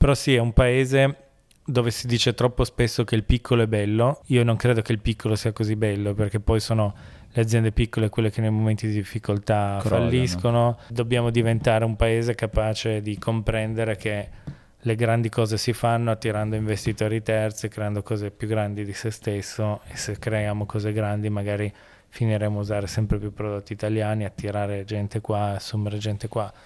Però sì, è un paese dove si dice troppo spesso che il piccolo è bello. Io non credo che il piccolo sia così bello, perché poi sono le aziende piccole quelle che nei momenti di difficoltà Crollano. falliscono. Dobbiamo diventare un paese capace di comprendere che le grandi cose si fanno attirando investitori terzi, creando cose più grandi di se stesso e se creiamo cose grandi magari finiremo a usare sempre più prodotti italiani, attirare gente qua, assumere gente qua.